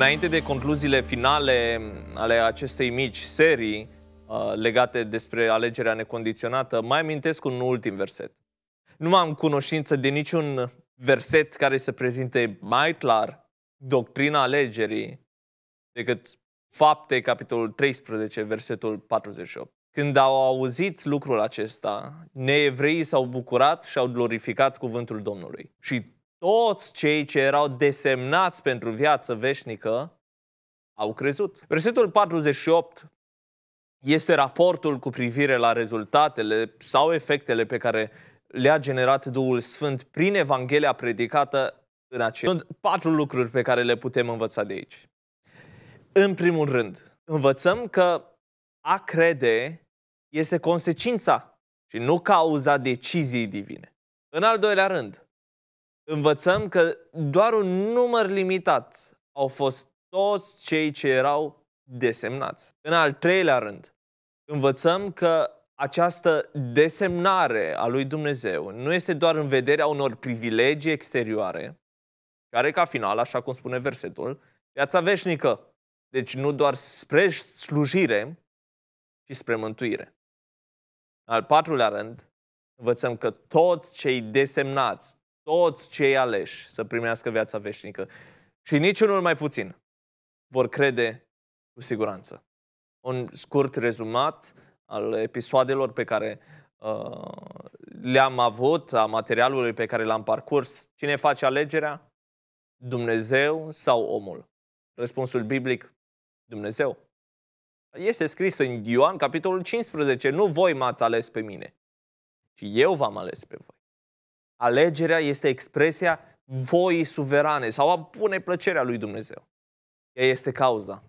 Înainte de concluziile finale ale acestei mici serii uh, legate despre alegerea necondiționată, mai amintesc un ultim verset. Nu am cunoștință de niciun verset care să prezinte mai clar doctrina alegerii decât Fapte, capitolul 13, versetul 48. Când au auzit lucrul acesta, neevreii s-au bucurat și au glorificat cuvântul Domnului. Și toți cei ce erau desemnați pentru viață veșnică au crezut. Versetul 48 este raportul cu privire la rezultatele sau efectele pe care le-a generat Duhul Sfânt prin Evanghelia predicată în acest. Sunt patru lucruri pe care le putem învăța de aici. În primul rând, învățăm că a crede este consecința și nu cauza deciziei divine. În al doilea rând, învățăm că doar un număr limitat au fost toți cei ce erau desemnați. În al treilea rând, învățăm că această desemnare a lui Dumnezeu nu este doar în vederea unor privilegii exterioare, care ca final, așa cum spune versetul, viața veșnică. Deci nu doar spre slujire, ci spre mântuire. În al patrulea rând, învățăm că toți cei desemnați, toți cei aleși să primească viața veșnică. Și niciunul mai puțin vor crede cu siguranță. Un scurt rezumat al episoadelor pe care uh, le-am avut, a materialului pe care l-am parcurs. Cine face alegerea? Dumnezeu sau omul? Răspunsul biblic, Dumnezeu. Este scris în Ioan, capitolul 15, nu voi m-ați ales pe mine, ci eu v-am ales pe voi. Alegerea este expresia voii suverane sau a pune plăcerea lui Dumnezeu. Ea este cauza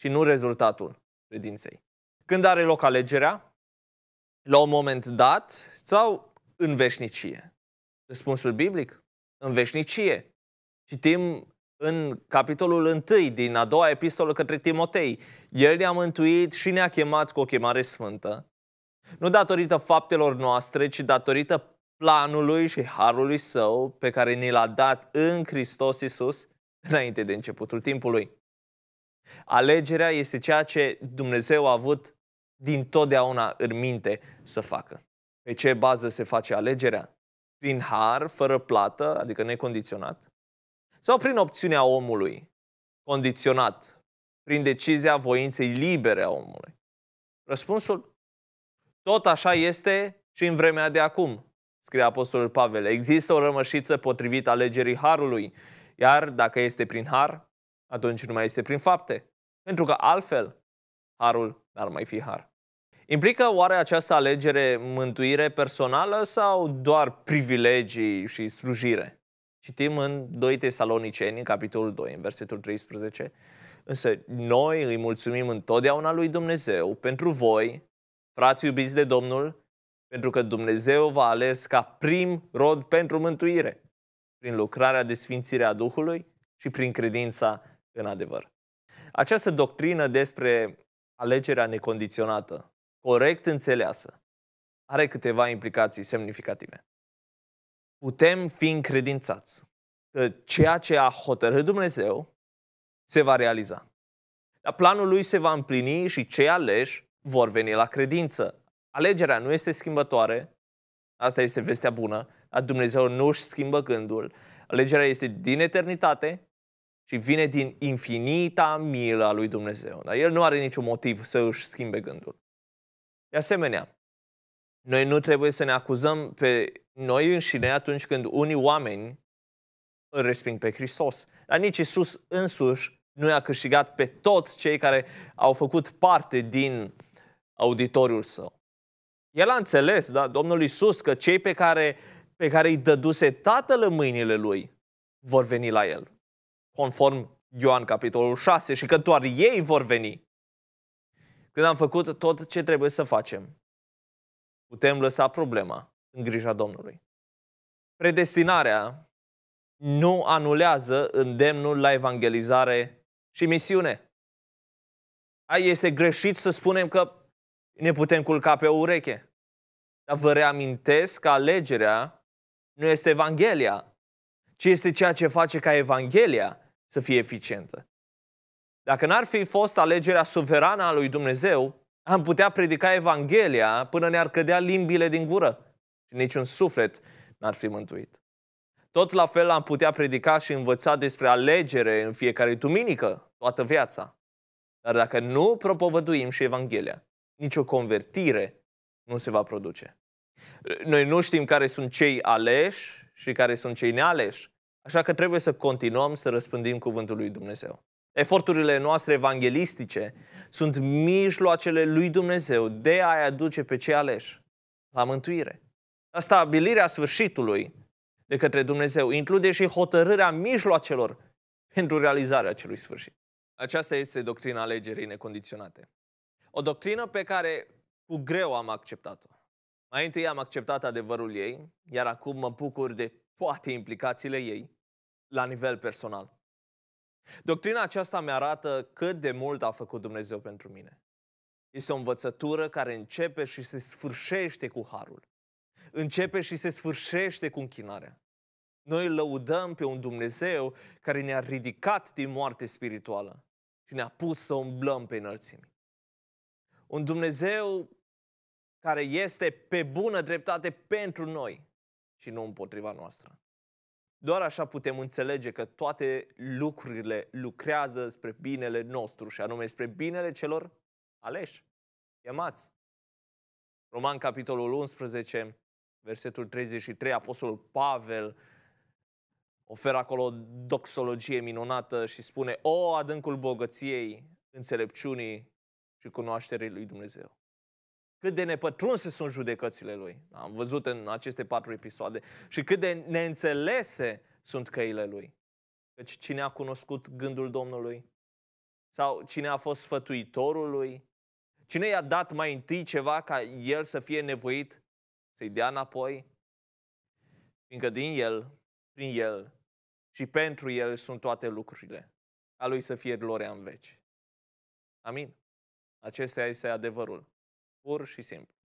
și nu rezultatul credinței. Când are loc alegerea? La un moment dat sau în veșnicie? Răspunsul biblic? În veșnicie. Citim în capitolul 1 din a doua epistolă către Timotei. El ne-a mântuit și ne-a chemat cu o chemare sfântă. Nu datorită faptelor noastre, ci datorită planului și harului său pe care ni l-a dat în Hristos Isus înainte de începutul timpului. Alegerea este ceea ce Dumnezeu a avut din totdeauna în minte să facă. Pe ce bază se face alegerea? Prin har, fără plată, adică necondiționat? Sau prin opțiunea omului, condiționat, prin decizia voinței libere a omului? Răspunsul tot așa este și în vremea de acum scrie Apostolul Pavel. Există o rămășiță potrivit alegerii Harului, iar dacă este prin Har, atunci nu mai este prin fapte, pentru că altfel Harul n-ar mai fi Har. Implică oare această alegere mântuire personală sau doar privilegii și slujire? Citim în 2 Tesaloniceni, în capitolul 2, în versetul 13. Însă noi îi mulțumim întotdeauna lui Dumnezeu pentru voi, frați iubiți de Domnul, pentru că Dumnezeu v-a ales ca prim rod pentru mântuire, prin lucrarea de sfințire a Duhului și prin credința în adevăr. Această doctrină despre alegerea necondiționată, corect înțeleasă, are câteva implicații semnificative. Putem fi încredințați că ceea ce a hotărât Dumnezeu se va realiza. Dar planul lui se va împlini și cei aleși vor veni la credință Alegerea nu este schimbătoare, asta este vestea bună, a Dumnezeu nu își schimbă gândul. Alegerea este din eternitate și vine din infinita milă a lui Dumnezeu. Dar el nu are niciun motiv să își schimbe gândul. De asemenea, noi nu trebuie să ne acuzăm pe noi înșine atunci când unii oameni îl resping pe Hristos. Dar nici Isus însuși nu i-a câștigat pe toți cei care au făcut parte din auditoriul său. El a înțeles, da, Domnul Iisus, că cei pe care, pe care îi dăduse Tatăl în mâinile lui vor veni la el, conform Ioan capitolul 6, și că doar ei vor veni. Când am făcut tot ce trebuie să facem, putem lăsa problema în grija Domnului. Predestinarea nu anulează îndemnul la evangelizare și misiune. Este greșit să spunem că ne putem culca pe o ureche. Dar vă reamintesc că alegerea nu este Evanghelia, ci este ceea ce face ca Evanghelia să fie eficientă. Dacă n-ar fi fost alegerea suverană a lui Dumnezeu, am putea predica Evanghelia până ne-ar cădea limbile din gură și niciun suflet n-ar fi mântuit. Tot la fel am putea predica și învăța despre alegere în fiecare duminică, toată viața. Dar dacă nu propovăduim și Evanghelia, nicio convertire nu se va produce. Noi nu știm care sunt cei aleși și care sunt cei nealeși, așa că trebuie să continuăm să răspândim cuvântul lui Dumnezeu. Eforturile noastre evanghelistice sunt mijloacele lui Dumnezeu de a-i aduce pe cei aleși la mântuire. La stabilirea sfârșitului de către Dumnezeu include și hotărârea mijloacelor pentru realizarea acelui sfârșit. Aceasta este doctrina alegerii necondiționate o doctrină pe care cu greu am acceptat-o. Mai întâi am acceptat adevărul ei, iar acum mă bucur de toate implicațiile ei la nivel personal. Doctrina aceasta mi arată cât de mult a făcut Dumnezeu pentru mine. Este o învățătură care începe și se sfârșește cu harul. Începe și se sfârșește cu închinarea. Noi lăudăm pe un Dumnezeu care ne-a ridicat din moarte spirituală și ne-a pus să umblăm pe înălțimi un Dumnezeu care este pe bună dreptate pentru noi și nu împotriva noastră. Doar așa putem înțelege că toate lucrurile lucrează spre binele nostru și anume spre binele celor aleși, chemați. Roman, capitolul 11, versetul 33, Apostolul Pavel oferă acolo o doxologie minunată și spune O, adâncul bogăției, înțelepciunii și cunoașterii lui Dumnezeu. Cât de nepătrunse sunt judecățile lui. Am văzut în aceste patru episoade. Și cât de neînțelese sunt căile lui. Deci cine a cunoscut gândul Domnului? Sau cine a fost sfătuitorul lui? Cine i-a dat mai întâi ceva ca el să fie nevoit să-i dea înapoi? Fiindcă din el, prin el și pentru el sunt toate lucrurile. A lui să fie gloria în veci. Amin. Acesta este adevărul, pur și simplu.